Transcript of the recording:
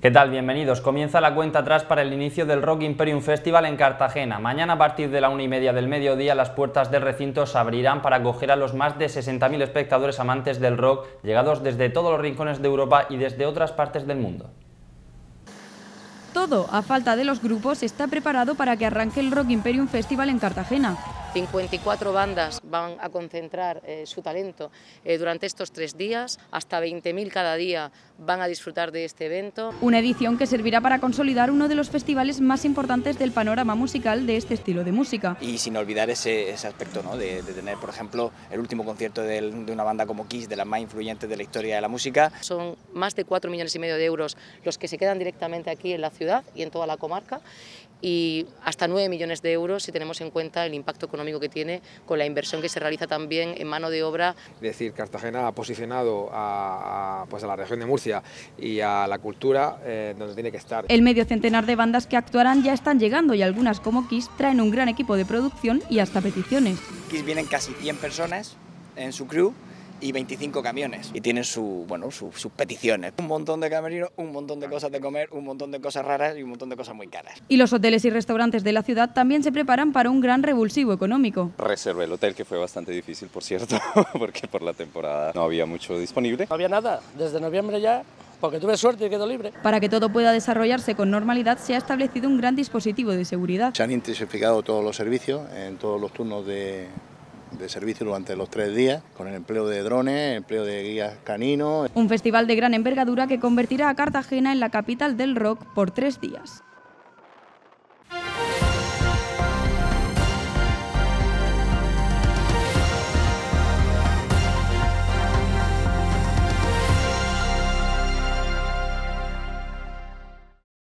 ¿Qué tal? Bienvenidos. Comienza la cuenta atrás para el inicio del Rock Imperium Festival en Cartagena. Mañana a partir de la una y media del mediodía las puertas del recinto se abrirán para acoger a los más de 60.000 espectadores amantes del rock llegados desde todos los rincones de Europa y desde otras partes del mundo. Todo, a falta de los grupos, está preparado para que arranque el Rock Imperium Festival en Cartagena. 54 bandas van a concentrar eh, su talento eh, durante estos tres días, hasta 20.000 cada día van a disfrutar de este evento. Una edición que servirá para consolidar uno de los festivales más importantes del panorama musical de este estilo de música. Y sin olvidar ese, aspecto ¿no? de, tener, por ejemplo, el último concierto de, una banda como Kiss, de las más influyentes de la historia de la música. Son más de 4 millones y medio de euros los que se quedan directamente aquí en la ciudad y en toda la comarca y hasta 9 millones de euros si tenemos en cuenta el impacto económico que tiene, con la inversión que se realiza también en mano de obra. Es decir, Cartagena ha posicionado a, pues a la región de Murcia y a la cultura eh, donde tiene que estar. El medio centenar de bandas que actuarán ya están llegando y algunas como Kiss traen un gran equipo de producción y hasta peticiones. Kiss vienen casi 100 personas en su crew y 25 camiones. Y tienen su, bueno, sus peticiones. Un montón de camerinos, un montón de cosas de comer, un montón de cosas raras y un montón de cosas muy caras. Y los hoteles y restaurantes de la ciudad también se preparan para un gran revulsivo económico. Reservé el hotel, que fue bastante difícil, por cierto, porque por la temporada no había mucho disponible. No había nada. Desde noviembre ya porque tuve suerte y quedó libre. Para que todo pueda desarrollarse con normalidad se ha establecido un gran dispositivo de seguridad. Se han intensificado todos los servicios en todos los turnos de, de servicio durante los tres días, con el empleo de drones, empleo de guías caninos. Un festival de gran envergadura que convertirá a Cartagena en la capital del rock por tres días.